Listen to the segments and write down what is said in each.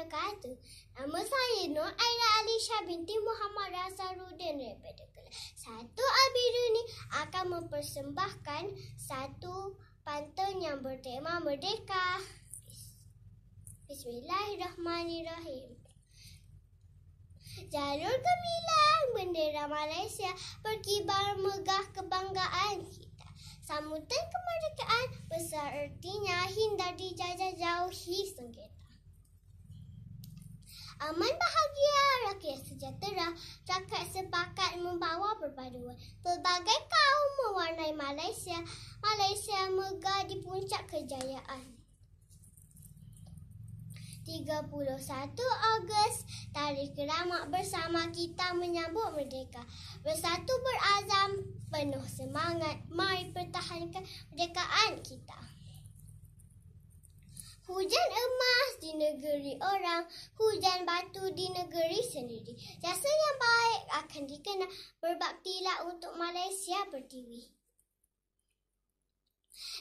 wabarakatuh. Nama saya Nur Aira Alisha binti Muhammad Rasarudin daripada kelas. Satu Abiru ini akan mempersembahkan satu pantun yang bertema Merdeka. Bismillahirrahmanirrahim. Jalur gemilang bendera Malaysia berkibar megah kebanggaan kita. Sambutan kemerdekaan besar artinya hindar dijajah jauhi sengketa aman bahagia, rakyat sejahtera, rakyat sepakat membawa perpaduan. Pelbagai kaum mewarnai Malaysia, Malaysia megah di puncak kejayaan. 31 Ogos, tarikh keramat bersama kita menyambut merdeka. Bersatu berazam, penuh semangat, mari pertahankan merdekaan kita. Hujan emas di negeri orang, hujan batu di negeri sendiri. Jasa yang baik akan dikenal, berbaktilah untuk Malaysia berdiri.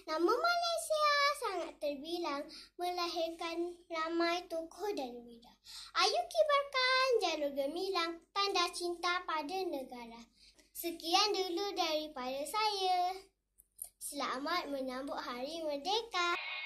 Nama Malaysia sangat terbilang melahirkan ramai tokoh dan wira. Ayuh kibarkan jalur gemilang tanda cinta pada negara. Sekian dulu daripada saya. Selamat menyambut Hari Merdeka.